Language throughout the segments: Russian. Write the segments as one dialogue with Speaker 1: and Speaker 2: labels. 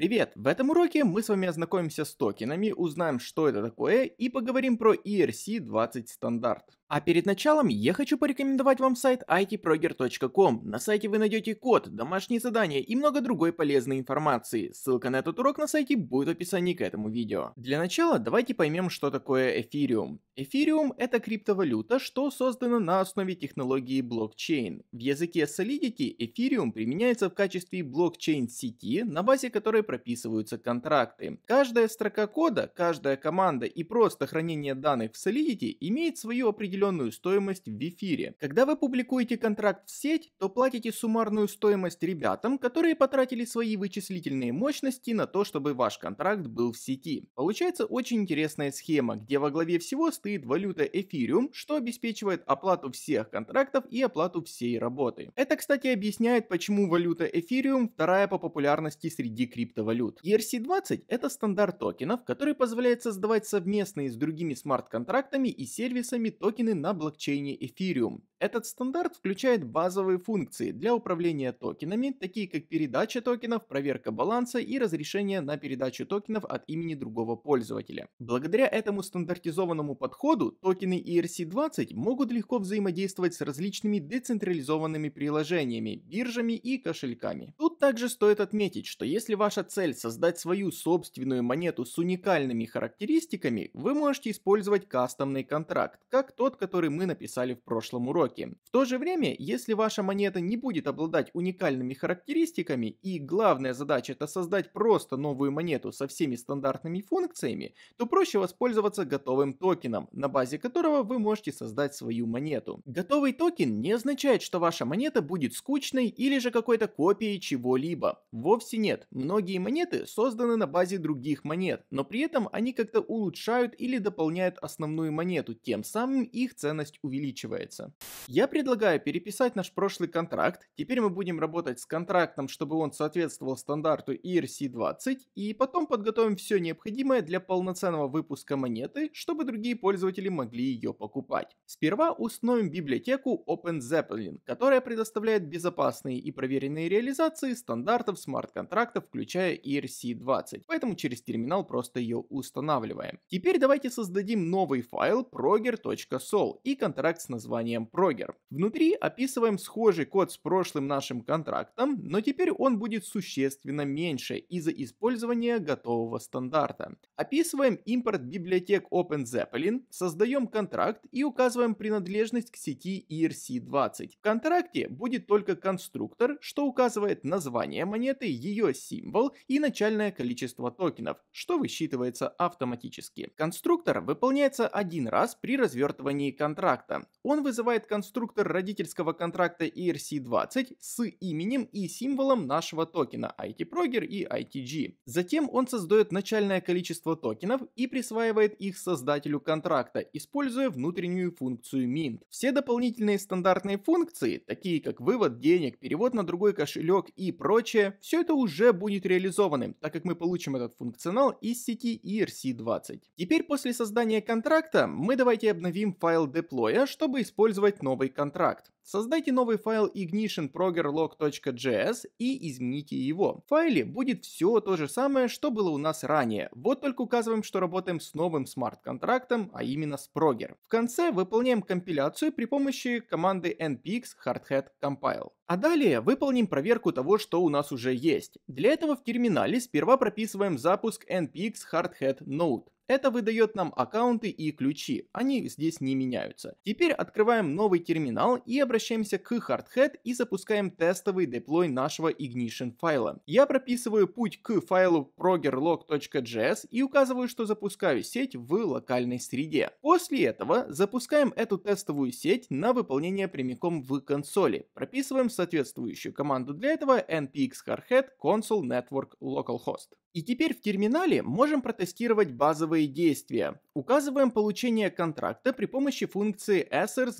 Speaker 1: Привет! В этом уроке мы с вами ознакомимся с токенами, узнаем, что это такое и поговорим про ERC-20 стандарт. А перед началом я хочу порекомендовать вам сайт itproger.com. На сайте вы найдете код, домашние задания и много другой полезной информации. Ссылка на этот урок на сайте будет в описании к этому видео. Для начала давайте поймем, что такое эфириум. Эфириум это криптовалюта, что создана на основе технологии блокчейн. В языке Solidity эфириум применяется в качестве блокчейн-сети, на базе которой прописываются контракты. Каждая строка кода, каждая команда и просто хранение данных в Solidity имеет свою определенную стоимость в эфире. Когда вы публикуете контракт в сеть, то платите суммарную стоимость ребятам, которые потратили свои вычислительные мощности на то, чтобы ваш контракт был в сети. Получается очень интересная схема, где во главе всего стоит валюта эфириум, что обеспечивает оплату всех контрактов и оплату всей работы. Это, кстати, объясняет, почему валюта эфириум вторая по популярности среди крипто криптовалют. ERC-20 – это стандарт токенов, который позволяет создавать совместные с другими смарт-контрактами и сервисами токены на блокчейне Ethereum. Этот стандарт включает базовые функции для управления токенами, такие как передача токенов, проверка баланса и разрешение на передачу токенов от имени другого пользователя. Благодаря этому стандартизованному подходу токены ERC-20 могут легко взаимодействовать с различными децентрализованными приложениями, биржами и кошельками. Тут также стоит отметить, что если ваша ваша цель создать свою собственную монету с уникальными характеристиками, вы можете использовать кастомный контракт, как тот, который мы написали в прошлом уроке. В то же время, если ваша монета не будет обладать уникальными характеристиками и главная задача это создать просто новую монету со всеми стандартными функциями, то проще воспользоваться готовым токеном, на базе которого вы можете создать свою монету. Готовый токен не означает, что ваша монета будет скучной или же какой-то копией чего-либо. Вовсе нет, многие Многие монеты созданы на базе других монет, но при этом они как-то улучшают или дополняют основную монету, тем самым их ценность увеличивается. Я предлагаю переписать наш прошлый контракт, теперь мы будем работать с контрактом, чтобы он соответствовал стандарту ERC-20, и потом подготовим все необходимое для полноценного выпуска монеты, чтобы другие пользователи могли ее покупать. Сперва установим библиотеку OpenZeppelin, которая предоставляет безопасные и проверенные реализации стандартов смарт-контрактов, включая включая ERC20, поэтому через терминал просто ее устанавливаем. Теперь давайте создадим новый файл proger.sol и контракт с названием proger. Внутри описываем схожий код с прошлым нашим контрактом, но теперь он будет существенно меньше из-за использования готового стандарта. Описываем импорт библиотек OpenZeppelin, создаем контракт и указываем принадлежность к сети ERC20. В контракте будет только конструктор, что указывает название монеты, ее символ и начальное количество токенов, что высчитывается автоматически. Конструктор выполняется один раз при развертывании контракта. Он вызывает конструктор родительского контракта ERC20 с именем и символом нашего токена ITProger и ITG. Затем он создает начальное количество токенов и присваивает их создателю контракта, используя внутреннюю функцию Mint. Все дополнительные стандартные функции, такие как вывод денег, перевод на другой кошелек и прочее, все это уже будет реализовано реализованы, так как мы получим этот функционал из сети ERC20. Теперь после создания контракта мы давайте обновим файл деплоя, чтобы использовать новый контракт. Создайте новый файл ignitionprogerlog.js и измените его. В файле будет все то же самое, что было у нас ранее, вот только указываем, что работаем с новым смарт-контрактом, а именно с Proger. В конце выполняем компиляцию при помощи команды npx hardhead compile. А далее выполним проверку того, что у нас уже есть. Для этого в терминале сперва прописываем запуск npx hardhead node. Это выдает нам аккаунты и ключи, они здесь не меняются. Теперь открываем новый терминал и обращаемся к Hardhead и запускаем тестовый деплой нашего Ignition файла. Я прописываю путь к файлу progerlog.js и указываю, что запускаю сеть в локальной среде. После этого запускаем эту тестовую сеть на выполнение прямиком в консоли. Прописываем соответствующую команду для этого npx hardhead console network localhost. И теперь в терминале можем протестировать базовые действия. Указываем получение контракта при помощи функции assers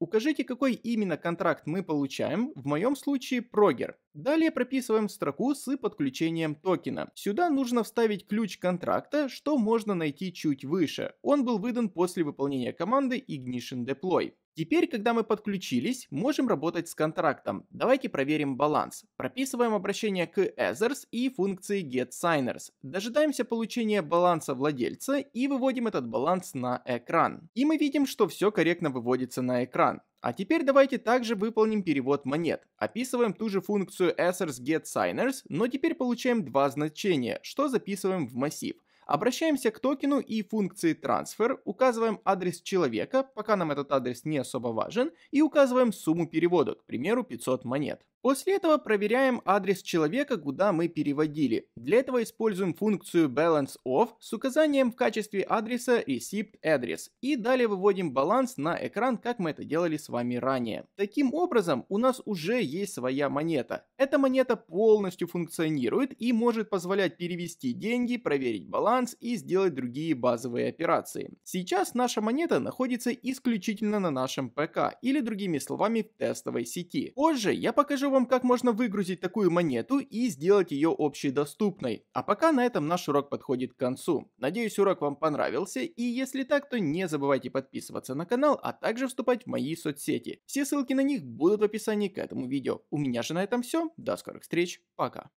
Speaker 1: Укажите, какой именно контракт мы получаем, в моем случае Proger. Далее прописываем строку с подключением токена. Сюда нужно вставить ключ контракта, что можно найти чуть выше. Он был выдан после выполнения команды ignition deploy. Теперь, когда мы подключились, можем работать с контрактом. Давайте проверим баланс. Прописываем обращение к Ethers и функции getSigners. Дожидаемся получения баланса владельца и выводим этот баланс на экран. И мы видим, что все корректно выводится на экран. А теперь давайте также выполним перевод монет. Описываем ту же функцию assers getSigners, но теперь получаем два значения, что записываем в массив – Обращаемся к токену и функции transfer, указываем адрес человека, пока нам этот адрес не особо важен, и указываем сумму перевода, к примеру 500 монет. После этого проверяем адрес человека, куда мы переводили. Для этого используем функцию balance of с указанием в качестве адреса received address и далее выводим баланс на экран, как мы это делали с вами ранее. Таким образом, у нас уже есть своя монета. Эта монета полностью функционирует и может позволять перевести деньги, проверить баланс и сделать другие базовые операции. Сейчас наша монета находится исключительно на нашем ПК или другими словами в тестовой сети. Позже я покажу вам, как можно выгрузить такую монету и сделать ее общедоступной. А пока на этом наш урок подходит к концу. Надеюсь, урок вам понравился, и если так, то не забывайте подписываться на канал, а также вступать в мои соцсети. Все ссылки на них будут в описании к этому видео. У меня же на этом все, до скорых встреч, пока.